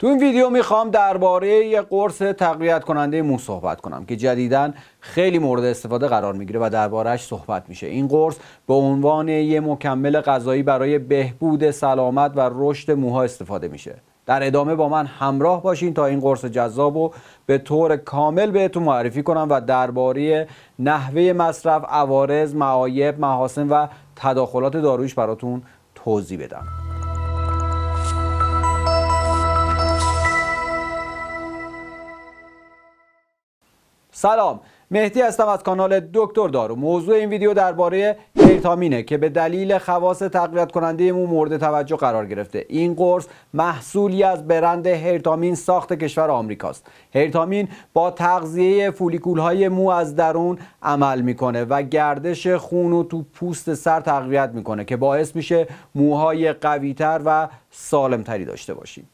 تو این ویدیو میخوام درباره یه قرص تقویت کننده مو صحبت کنم که جدیدا خیلی مورد استفاده قرار میگیره و دربارهش صحبت میشه این قرص به عنوان یه مکمل غذایی برای بهبود سلامت و رشد موها استفاده میشه در ادامه با من همراه باشین تا این قرص جذاب رو به طور کامل بهتون معرفی کنم و درباره نحوه مصرف، عوارض، معایب، محاسن و تداخلات دارویش براتون توضیح بدم. سلام مهدی هستم از کانال دکتر دارو موضوع این ویدیو درباره هیرتامینه که به دلیل خواص تقویت کننده مو مورد توجه قرار گرفته این قرص محصولی از برند هیرتامین ساخت کشور آمریکاست هیرتامین با تغذیه فولیکول های مو از درون عمل میکنه و گردش خون و تو پوست سر تقویت میکنه که باعث میشه موهای قویتر و سالمتری داشته باشیم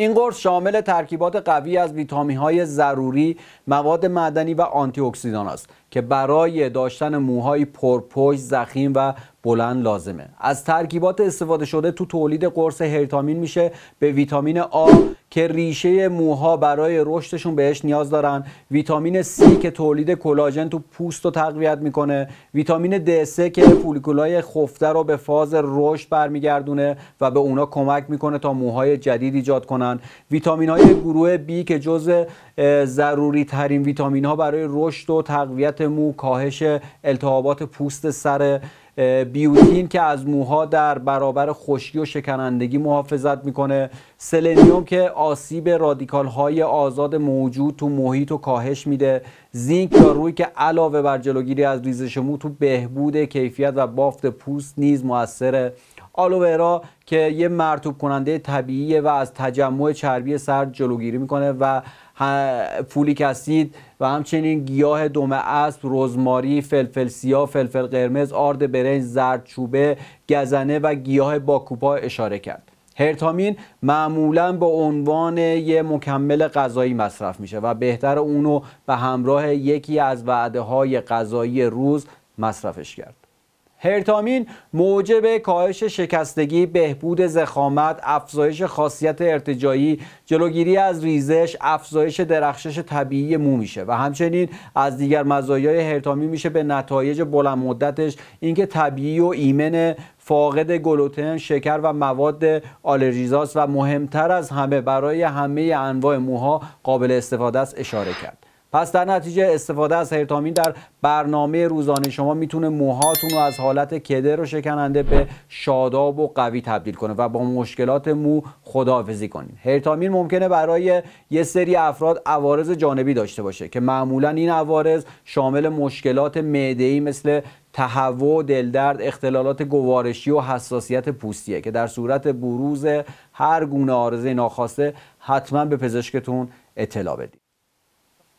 این قرص شامل ترکیبات قوی از ویتامین های ضروری، مواد معدنی و آنتی است که برای داشتن موهای پرپشت زخیم و بلند لازمه از ترکیبات استفاده شده تو تولید قرص هرتامین میشه به ویتامین آ که ریشه موها برای رشدشون بهش نیاز دارن ویتامین C که تولید کلاژن تو پوست رو تقویت میکنه ویتامین D3 که فولیکولای خفته رو به فاز رشد برمیگردونه و به اونا کمک میکنه تا موهای جدید ایجاد کنن ویتامین های گروه B که جز ضروری ترین ویتامین ها برای رشد و تقویت حرارت مو کاهش التهابات پوست سر بیوتین که از موها در برابر خشکی و شکنندگی محافظت میکنه سلنیوم که آسیب رادیکال های آزاد موجود تو محیط و کاهش میده زینک روی که علاوه بر جلوگیری از ریزش مو تو بهبود کیفیت و بافت پوست نیز موثره آلوورا که یه مرتوب کننده طبیعیه و از تجمع چربی سر جلوگیری میکنه و فولیک اسید و همچنین گیاه دومه اسب، رزماری، فلفل سیاه، فلفل قرمز، آرد برنج، زردچوبه، گزنه و گیاه باکوپا اشاره کرد. هرتامین معمولا به عنوان یه مکمل غذایی مصرف میشه و بهتر اونو به همراه یکی از وعده های غذایی روز مصرفش کرد. هرتامین موجب کاهش شکستگی، بهبود زخامت، افزایش خاصیت ارتجایی، جلوگیری از ریزش، افزایش درخشش طبیعی مو میشه و همچنین از دیگر مزایای هرتامین میشه به نتایج بلند مدتش اینکه طبیعی و ایمن فاقد گلوتن، شکر و مواد آلرژیزاست و مهمتر از همه برای همه انواع موها قابل استفاده است اشاره کرد. پس در نتیجه استفاده از هرتامین در برنامه روزانه شما میتونه موهاتون رو از حالت کدر رو شکننده به شاداب و قوی تبدیل کنه و با مشکلات مو خداحافظی کنید هرتامین ممکنه برای یه سری افراد عوارض جانبی داشته باشه که معمولا این عوارض شامل مشکلات ای مثل تهوع، دلدرد، اختلالات گوارشی و حساسیت پوستیه که در صورت بروز هر گونه عارضه ناخواسته حتما به پزشکتون اطلاع بدید.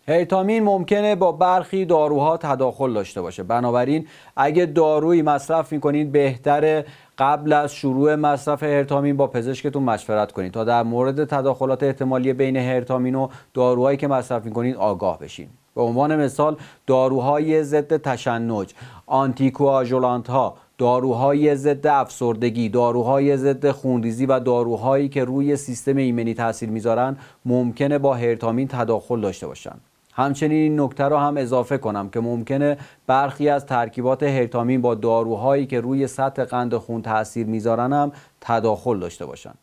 هرتامین ممکنه با برخی داروها تداخل داشته باشه بنابراین اگه دارویی مصرف میکنید بهتره قبل از شروع مصرف هرتامین با پزشکتون مشورت کنید تا در مورد تداخلات احتمالی بین هرتامین و داروهایی که مصرف میکنید آگاه بشین به عنوان مثال داروهای ضد تشنج آنتیکواژولانت ها داروهای ضد افسردگی، داروهای ضد خونریزی و داروهایی که روی سیستم ایمنی تاثیر میذارن ممکنه با هرتامین تداخل داشته باشند. همچنین این نکته را هم اضافه کنم که ممکنه برخی از ترکیبات هرتامین با داروهایی که روی سطح قند خون تاثیر میذارن هم تداخل داشته باشن.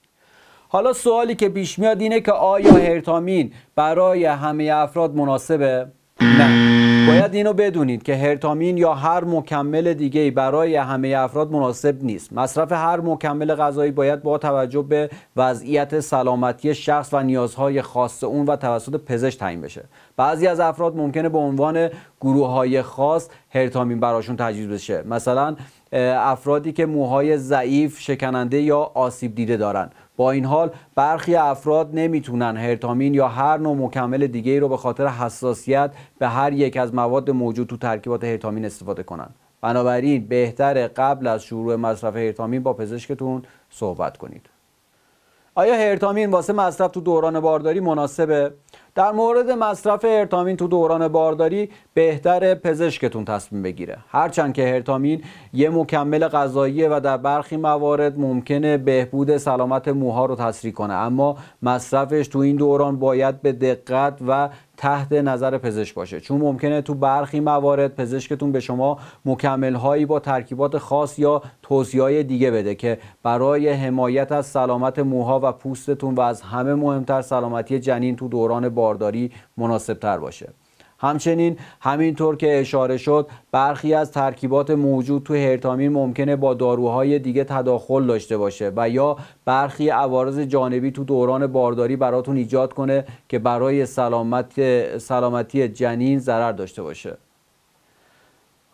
حالا سوالی که پیش میاد اینه که آیا هرتامین برای همه افراد مناسبه؟ نه باید اینو بدونید که هرتامین یا هر مکمل دیگه برای همه افراد مناسب نیست مصرف هر مکمل غذایی باید با توجه به وضعیت سلامتی شخص و نیازهای خاص اون و توسط پزشک تعیین بشه بعضی از افراد ممکنه به عنوان گروه های خاص هرتامین براشون تجویز بشه مثلا افرادی که موهای ضعیف شکننده یا آسیب دیده دارن با این حال برخی افراد نمیتونن هرتامین یا هر نوع مکمل دیگه رو به خاطر حساسیت به هر یک از مواد موجود تو ترکیبات هرتامین استفاده کنن بنابراین بهتر قبل از شروع مصرف هرتامین با پزشکتون صحبت کنید آیا هرتامین واسه مصرف تو دوران بارداری مناسبه در مورد مصرف هرتامین تو دوران بارداری بهتر پزشکتون تصمیم بگیره هرچند که هرتامین یه مکمل غذاییه و در برخی موارد ممکنه بهبود سلامت موها رو تسریع کنه اما مصرفش تو این دوران باید به دقت و تحت نظر پزشک باشه چون ممکنه تو برخی موارد پزشکتون به شما مکمل هایی با ترکیبات خاص یا توصیه دیگه بده که برای حمایت از سلامت موها و پوستتون و از همه مهمتر سلامتی جنین تو دوران بارداری مناسب تر باشه همچنین همینطور که اشاره شد برخی از ترکیبات موجود تو هرتامین ممکنه با داروهای دیگه تداخل داشته باشه و یا برخی عوارض جانبی تو دوران بارداری براتون ایجاد کنه که برای سلامت سلامتی جنین ضرر داشته باشه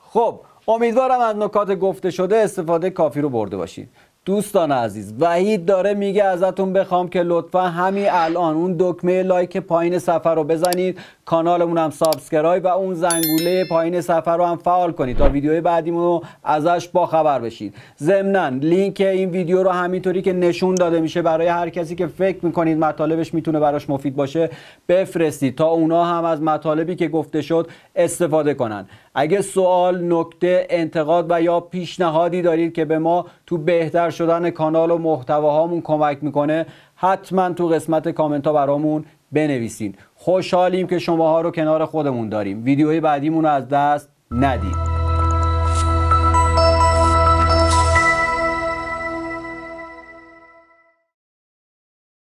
خب امیدوارم از نکات گفته شده استفاده کافی رو برده باشید دوستان عزیز وحید داره میگه ازتون بخوام که لطفا همین الان اون دکمه لایک پایین صفحه رو بزنید کانالمون هم سابسکرایب و اون زنگوله پایین صفحه رو هم فعال کنید تا ویدیوهای بعدیمون رو ازش باخبر بشید ضمنا لینک این ویدیو رو همینطوری که نشون داده میشه برای هر کسی که فکر میکنید مطالبش میتونه براش مفید باشه بفرستید تا اونا هم از مطالبی که گفته شد استفاده کنن اگه سوال، نکته، انتقاد و یا پیشنهادی دارید که به ما تو بهتر شدن کانال و محتواهامون کمک میکنه حتما تو قسمت کامنت ها برامون بنویسین خوشحالیم که شماها رو کنار خودمون داریم ویدیوی بعدیمون رو از دست ندید